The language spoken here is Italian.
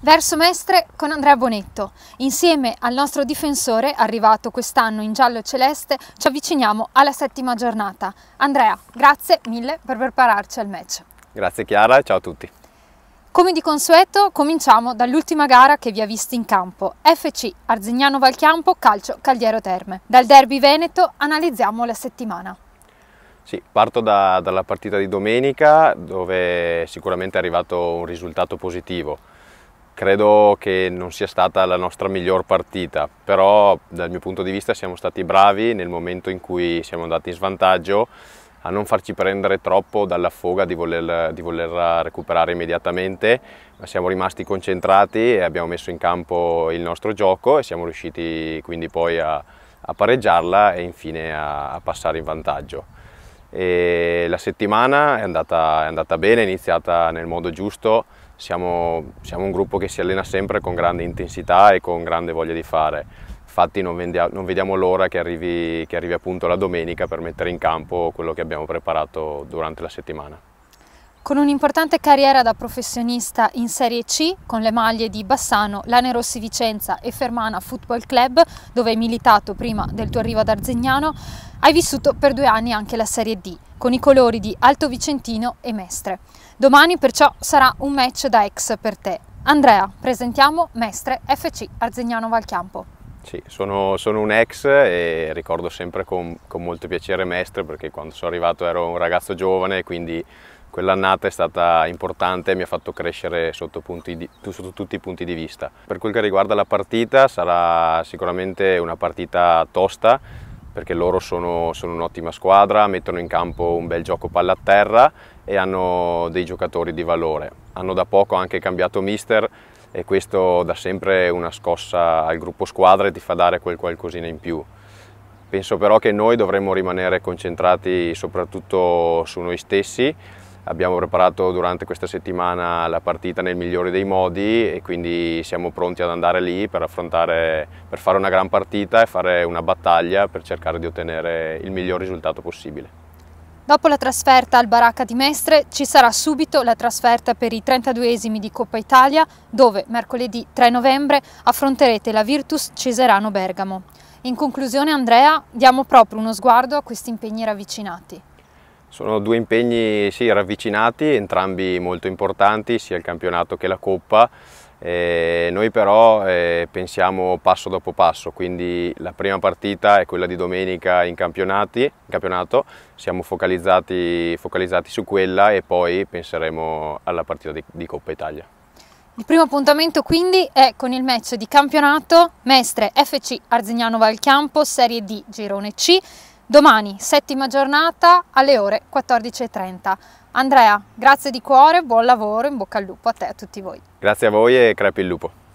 Verso Mestre con Andrea Bonetto. Insieme al nostro difensore, arrivato quest'anno in giallo celeste, ci avviciniamo alla settima giornata. Andrea, grazie mille per prepararci al match. Grazie Chiara e ciao a tutti. Come di consueto, cominciamo dall'ultima gara che vi ha visti in campo. FC Arzignano Valchiampo, calcio Caldiero Terme. Dal derby veneto analizziamo la settimana. Sì, parto da, dalla partita di domenica dove sicuramente è arrivato un risultato positivo credo che non sia stata la nostra miglior partita, però dal mio punto di vista siamo stati bravi nel momento in cui siamo andati in svantaggio a non farci prendere troppo dalla foga di voler, di voler recuperare immediatamente, ma siamo rimasti concentrati e abbiamo messo in campo il nostro gioco e siamo riusciti quindi poi a, a pareggiarla e infine a, a passare in vantaggio. E la settimana è andata, è andata bene, è iniziata nel modo giusto, siamo, siamo, un gruppo che si allena sempre con grande intensità e con grande voglia di fare. Infatti non, vendia, non vediamo l'ora che arrivi, che arrivi appunto la domenica per mettere in campo quello che abbiamo preparato durante la settimana. Con un'importante carriera da professionista in Serie C, con le maglie di Bassano, Lane Rossi Vicenza e Fermana Football Club, dove hai militato prima del tuo arrivo ad Arzegnano, hai vissuto per due anni anche la Serie D, con i colori di Alto Vicentino e Mestre. Domani perciò sarà un match da ex per te. Andrea, presentiamo Mestre FC Arzegnano Valcampo. Sì, sono, sono, un ex e ricordo sempre con, con molto piacere Mestre perché quando sono arrivato ero un ragazzo giovane e quindi Quell'annata è stata importante, e mi ha fatto crescere sotto, di, sotto, tutti i punti di vista. Per quel che riguarda la partita sarà sicuramente una partita tosta perché loro sono, sono un'ottima squadra, mettono in campo un bel gioco palla a terra e hanno dei giocatori di valore. Hanno da poco anche cambiato mister e questo dà sempre una scossa al gruppo squadra e ti fa dare quel qualcosina in più. Penso però che noi dovremmo rimanere concentrati soprattutto su noi stessi Abbiamo preparato durante questa settimana la partita nel migliore dei modi e quindi siamo pronti ad andare lì per, per fare una gran partita e fare una battaglia per cercare di ottenere il miglior risultato possibile. Dopo la trasferta al Baracca di Mestre ci sarà subito la trasferta per i 32esimi di Coppa Italia dove mercoledì 3 novembre affronterete la Virtus Ceserano Bergamo. In conclusione Andrea diamo proprio uno sguardo a questi impegni ravvicinati. Sono due impegni sì, ravvicinati, entrambi molto importanti, sia il campionato che la Coppa. Eh, noi però eh, pensiamo passo dopo passo, quindi la prima partita è quella di domenica in, in campionato, siamo focalizzati, focalizzati, su quella e poi penseremo alla partita di, di Coppa Italia. Il primo appuntamento quindi è con il match di campionato Mestre FC Arzignano Valcampo Serie D Girone C domani, settima giornata, alle ore 14.30. Andrea, grazie di cuore, buon lavoro, in bocca al lupo a te e a tutti voi. Grazie a voi e crepi il lupo.